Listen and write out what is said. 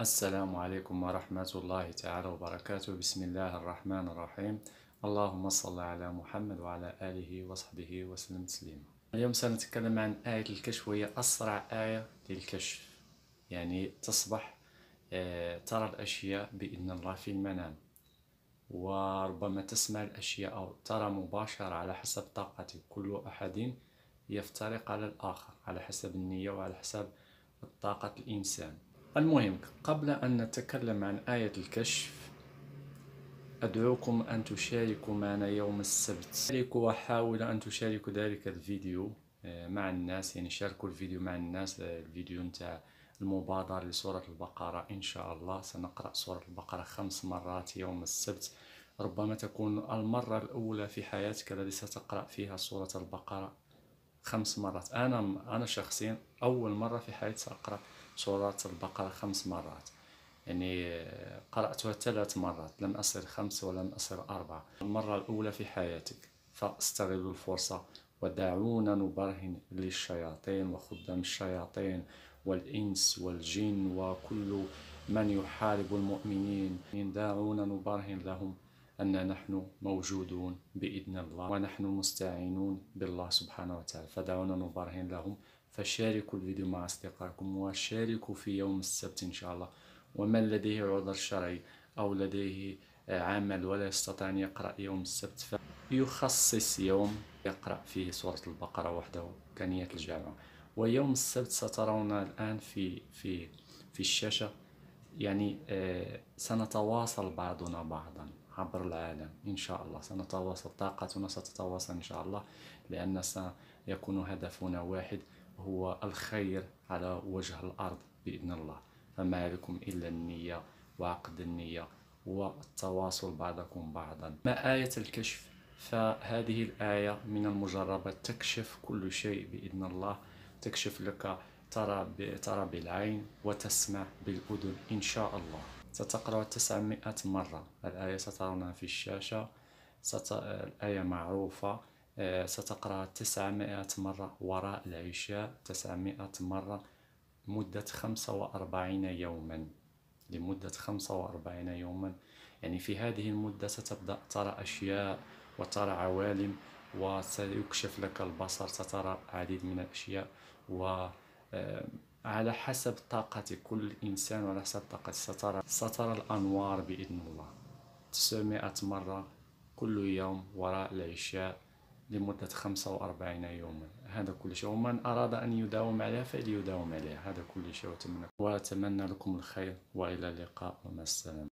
السلام عليكم ورحمة الله تعالى وبركاته بسم الله الرحمن الرحيم اللهم صل على محمد وعلى آله وصحبه وسلم تسليما اليوم سنتكلم عن آية الكشف وهي أسرع آية للكشف يعني تصبح آه، ترى الأشياء بإذن الله في المنام وربما تسمع الأشياء أو ترى مباشرة على حسب طاقتك كل أحد يفترق على الآخر على حسب النية وعلى حسب طاقة الإنسان المهم قبل أن نتكلم عن آية الكشف أدعوكم أن تشاركوا معنا يوم السبت شاركوا وحاولوا أن تشاركوا ذلك الفيديو آه، مع الناس يعني شاركوا الفيديو مع الناس آه، الفيديو نتاع المبادرة لسورة البقرة إن شاء الله سنقرأ سورة البقرة خمس مرات يوم السبت ربما تكون المرة الأولى في حياتك الذي ستقرأ فيها سورة البقرة خمس مرات انا انا شخصيا اول مره في حياتي اقرا سوره البقره خمس مرات يعني آه، قراتها ثلاث مرات لم اصل خمس ولم اصل اربعه المره الاولى في حياتك فاستغلوا الفرصه ودعونا نبرهن للشياطين وخدام الشياطين والإنس والجن وكل من يحارب المؤمنين دعونا نبرهن لهم أن نحن موجودون بإذن الله ونحن مستعينون بالله سبحانه وتعالى فدعونا نبرهن لهم فشاركوا الفيديو مع أصدقائكم وشاركوا في يوم السبت إن شاء الله ومن لديه عذر شرعي أو لديه آه، عمل ولا يستطيع أن يقرأ يوم السبت فيخصص يوم يقرأ فيه سورة البقرة وحده كنية الجامعة ويوم السبت سترون الآن في في في الشاشة يعني آه، سنتواصل بعضنا بعضا عبر العالم إن شاء الله سنتواصل طاقتنا ستتواصل إن شاء الله لأن سيكون هدفنا واحد هو الخير على وجه الأرض بإذن الله فما لكم إلا النية وعقد النية والتواصل بعضكم بعضا ما آية الكشف فهذه الآية من المجربة تكشف كل شيء بإذن الله تكشف لك ترى ترى بالعين وتسمع بالأذن إن شاء الله ستقرأ تسعمائة مرة الآية سترونها في الشاشة ست... الآية معروفة آه، ستقرأ تسعمائة مرة وراء العشاء تسعمائة مرة مدة خمسة وأربعين يوما لمدة خمسة وأربعين يوما يعني في هذه المدة ستبدأ ترى أشياء وترى عوالم وسيكشف لك البصر سترى عديد من الأشياء و آه، على حسب طاقة كل إنسان وعلى حسب طاقة سترى سترى الأنوار بإذن الله 900 مرة كل يوم وراء العشاء لمدة 45 يوما هذا كل شيء ومن أراد أن يداوم عليها فليداوم عليها هذا كل شيء وأتمنى لكم الخير وإلى اللقاء ومع السلامة